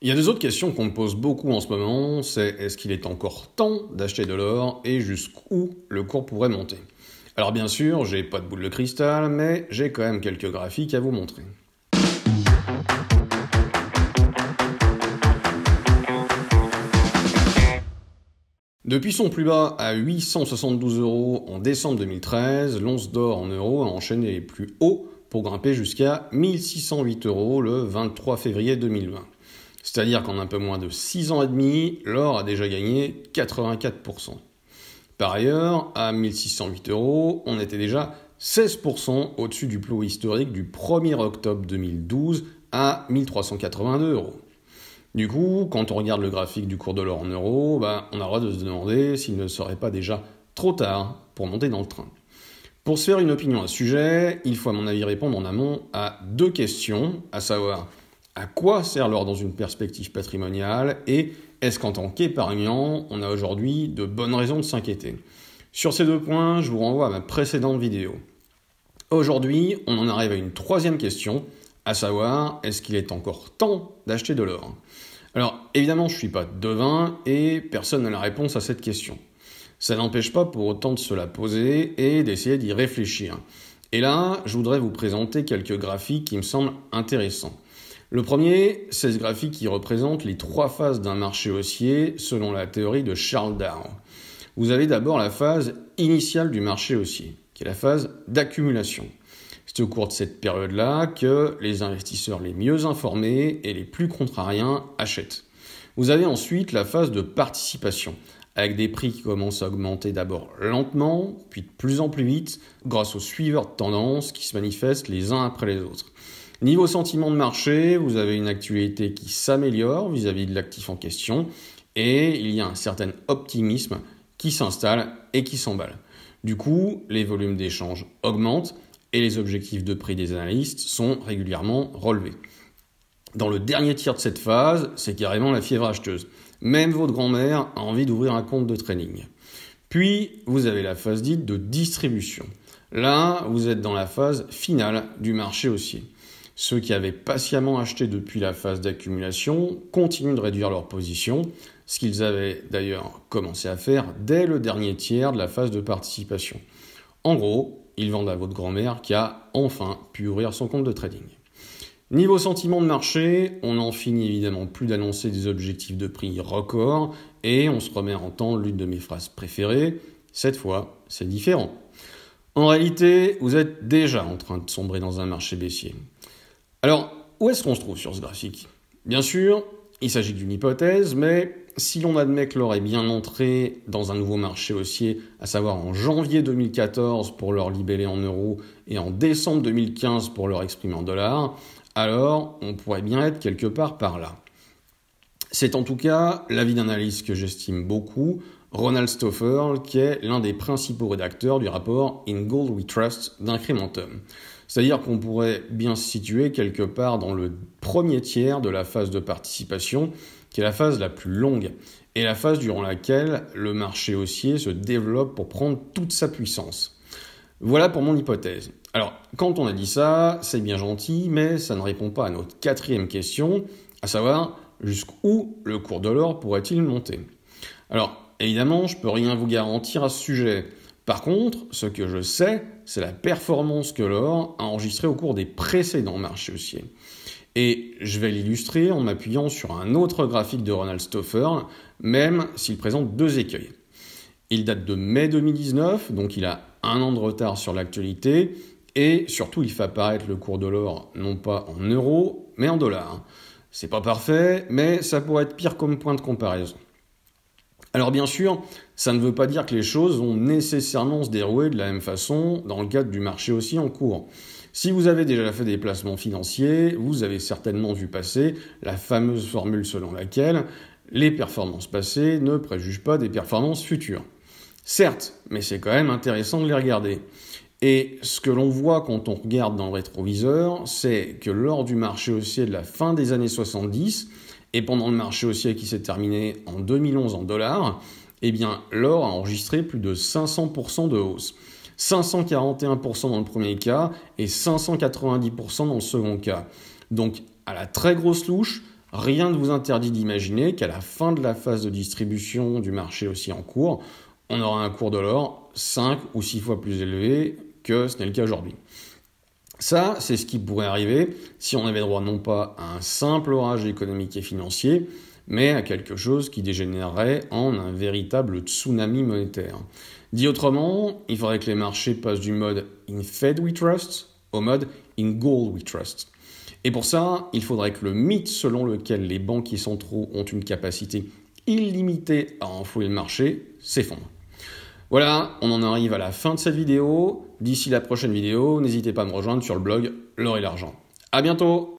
Il y a deux autres questions qu'on me pose beaucoup en ce moment, c'est est-ce qu'il est encore temps d'acheter de l'or et jusqu'où le cours pourrait monter Alors bien sûr, j'ai pas de boule de cristal, mais j'ai quand même quelques graphiques à vous montrer. Depuis son plus bas à 872 euros en décembre 2013, l'once d'or en euros a enchaîné les plus hauts pour grimper jusqu'à 1608 euros le 23 février 2020. C'est-à-dire qu'en un peu moins de 6 ans et demi, l'or a déjà gagné 84%. Par ailleurs, à 1608 euros, on était déjà 16% au-dessus du plot historique du 1er octobre 2012 à 1382 euros. Du coup, quand on regarde le graphique du cours de l'or en euros, ben, on a droit de se demander s'il ne serait pas déjà trop tard pour monter dans le train. Pour se faire une opinion à ce sujet, il faut à mon avis répondre en amont à deux questions, à savoir à quoi sert l'or dans une perspective patrimoniale et est-ce qu'en tant qu'épargnant, on a aujourd'hui de bonnes raisons de s'inquiéter Sur ces deux points, je vous renvoie à ma précédente vidéo. Aujourd'hui, on en arrive à une troisième question, à savoir, est-ce qu'il est encore temps d'acheter de l'or Alors, évidemment, je ne suis pas devin et personne n'a la réponse à cette question. Ça n'empêche pas pour autant de se la poser et d'essayer d'y réfléchir. Et là, je voudrais vous présenter quelques graphiques qui me semblent intéressants. Le premier, c'est ce graphique qui représente les trois phases d'un marché haussier selon la théorie de Charles Darwin. Vous avez d'abord la phase initiale du marché haussier, qui est la phase d'accumulation. C'est au cours de cette période-là que les investisseurs les mieux informés et les plus contrariens achètent. Vous avez ensuite la phase de participation, avec des prix qui commencent à augmenter d'abord lentement, puis de plus en plus vite, grâce aux suiveurs de tendance qui se manifestent les uns après les autres. Niveau sentiment de marché, vous avez une actualité qui s'améliore vis-à-vis de l'actif en question et il y a un certain optimisme qui s'installe et qui s'emballe. Du coup, les volumes d'échanges augmentent et les objectifs de prix des analystes sont régulièrement relevés. Dans le dernier tiers de cette phase, c'est carrément la fièvre acheteuse. Même votre grand-mère a envie d'ouvrir un compte de trading. Puis, vous avez la phase dite de distribution. Là, vous êtes dans la phase finale du marché haussier. Ceux qui avaient patiemment acheté depuis la phase d'accumulation continuent de réduire leur position, ce qu'ils avaient d'ailleurs commencé à faire dès le dernier tiers de la phase de participation. En gros, ils vendent à votre grand-mère qui a enfin pu ouvrir son compte de trading. Niveau sentiment de marché, on n'en finit évidemment plus d'annoncer des objectifs de prix records et on se remet à entendre l'une de mes phrases préférées. Cette fois, c'est différent. En réalité, vous êtes déjà en train de sombrer dans un marché baissier. Alors, où est-ce qu'on se trouve sur ce graphique Bien sûr, il s'agit d'une hypothèse, mais si l'on admet que l'or est bien entré dans un nouveau marché haussier, à savoir en janvier 2014 pour leur libellé en euros et en décembre 2015 pour leur exprimé en dollars, alors on pourrait bien être quelque part par là. C'est en tout cas l'avis d'analyse que j'estime beaucoup, Ronald Stoffer, qui est l'un des principaux rédacteurs du rapport In Gold We Trust d'Incrementum. C'est-à-dire qu'on pourrait bien se situer quelque part dans le premier tiers de la phase de participation, qui est la phase la plus longue, et la phase durant laquelle le marché haussier se développe pour prendre toute sa puissance. Voilà pour mon hypothèse. Alors, quand on a dit ça, c'est bien gentil, mais ça ne répond pas à notre quatrième question, à savoir jusqu'où le cours de l'or pourrait-il monter Alors, évidemment, je ne peux rien vous garantir à ce sujet. Par contre, ce que je sais, c'est la performance que l'or a enregistrée au cours des précédents marchés haussiers. Et je vais l'illustrer en m'appuyant sur un autre graphique de Ronald Stoffer, même s'il présente deux écueils. Il date de mai 2019, donc il a un an de retard sur l'actualité, et surtout il fait apparaître le cours de l'or non pas en euros, mais en dollars. C'est pas parfait, mais ça pourrait être pire comme point de comparaison. Alors bien sûr, ça ne veut pas dire que les choses vont nécessairement se dérouler de la même façon dans le cadre du marché aussi en cours. Si vous avez déjà fait des placements financiers, vous avez certainement vu passer la fameuse formule selon laquelle les performances passées ne préjugent pas des performances futures. Certes, mais c'est quand même intéressant de les regarder. Et ce que l'on voit quand on regarde dans le rétroviseur, c'est que lors du marché haussier de la fin des années 70, et pendant le marché haussier euh, qui s'est terminé en 2011 en dollars, eh bien, l'or a enregistré plus de 500% de hausse. 541% dans le premier cas et 590% dans le second cas. Donc, à la très grosse louche, rien ne vous interdit d'imaginer qu'à la fin de la phase de distribution du marché aussi en cours, on aura un cours de l'or 5 ou 6 fois plus élevé que ce n'est le cas aujourd'hui. Ça, c'est ce qui pourrait arriver si on avait droit non pas à un simple orage économique et financier, mais à quelque chose qui dégénérerait en un véritable tsunami monétaire. Dit autrement, il faudrait que les marchés passent du mode In Fed We Trust au mode In Gold We Trust. Et pour ça, il faudrait que le mythe selon lequel les banquiers centraux ont une capacité illimitée à enfouer le marché s'effondre. Voilà, on en arrive à la fin de cette vidéo. D'ici la prochaine vidéo, n'hésitez pas à me rejoindre sur le blog L'or et l'argent. À bientôt